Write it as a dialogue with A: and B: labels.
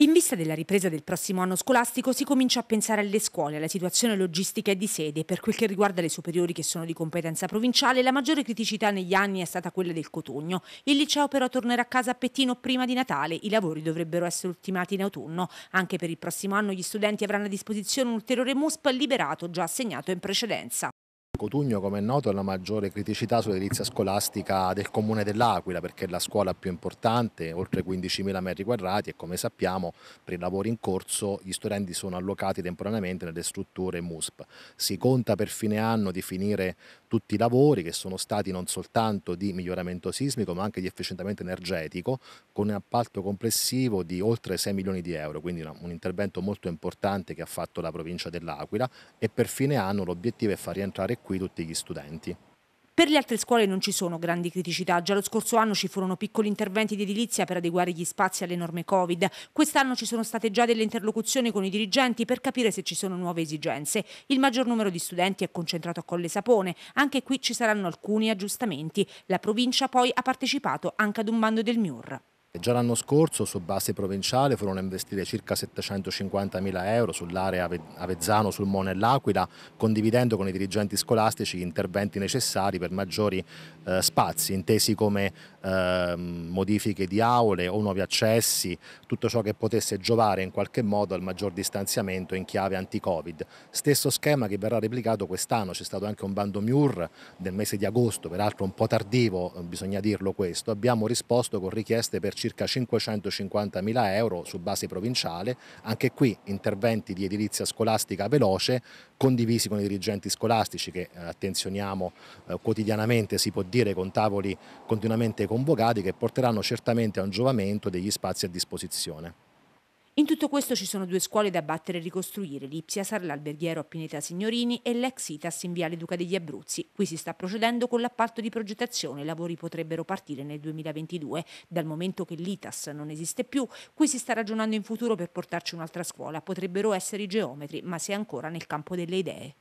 A: In vista della ripresa del prossimo anno scolastico si comincia a pensare alle scuole, alla situazione logistica e di sede. Per quel che riguarda le superiori che sono di competenza provinciale, la maggiore criticità negli anni è stata quella del Cotugno. Il liceo però tornerà a casa a Pettino prima di Natale. I lavori dovrebbero essere ultimati in autunno. Anche per il prossimo anno gli studenti avranno a disposizione un ulteriore MUSP liberato già assegnato in precedenza.
B: Cotugno, come è noto, è la maggiore criticità sull'edilizia scolastica del comune dell'Aquila, perché è la scuola più importante, oltre 15.000 metri quadrati e come sappiamo per i lavori in corso gli studenti sono allocati temporaneamente nelle strutture MUSP. Si conta per fine anno di finire tutti i lavori che sono stati non soltanto di miglioramento sismico ma anche di efficientamento energetico con un appalto complessivo di oltre 6 milioni di euro, quindi un intervento molto importante che ha fatto la provincia dell'Aquila e per fine anno l'obiettivo è far rientrare qui tutti gli studenti.
A: Per le altre scuole non ci sono grandi criticità. Già lo scorso anno ci furono piccoli interventi di edilizia per adeguare gli spazi alle norme Covid. Quest'anno ci sono state già delle interlocuzioni con i dirigenti per capire se ci sono nuove esigenze. Il maggior numero di studenti è concentrato a Colle Sapone. Anche qui ci saranno alcuni aggiustamenti. La provincia poi ha partecipato anche ad un bando del MIUR
B: già l'anno scorso su base provinciale furono investite circa 750 mila euro sull'area Avezzano, sul Mone e l'Aquila, condividendo con i dirigenti scolastici gli interventi necessari per maggiori eh, spazi, intesi come eh, modifiche di aule o nuovi accessi, tutto ciò che potesse giovare in qualche modo al maggior distanziamento in chiave anti-Covid. Stesso schema che verrà replicato quest'anno, c'è stato anche un bando MUR del mese di agosto, peraltro un po' tardivo, eh, bisogna dirlo questo, abbiamo risposto con richieste per circa 550 mila euro su base provinciale, anche qui interventi di edilizia scolastica veloce condivisi con i dirigenti scolastici che eh, attenzioniamo eh, quotidianamente, si può dire con tavoli continuamente convocati che porteranno certamente a un giovamento degli spazi a disposizione.
A: In tutto questo ci sono due scuole da battere e ricostruire, l'Ipsiasar, l'alberghiero a Pineta Signorini e l'ex Itas in Viale Duca degli Abruzzi. Qui si sta procedendo con l'appalto di progettazione, i lavori potrebbero partire nel 2022. Dal momento che l'Itas non esiste più, qui si sta ragionando in futuro per portarci un'altra scuola, potrebbero essere i geometri, ma si è ancora nel
B: campo delle idee.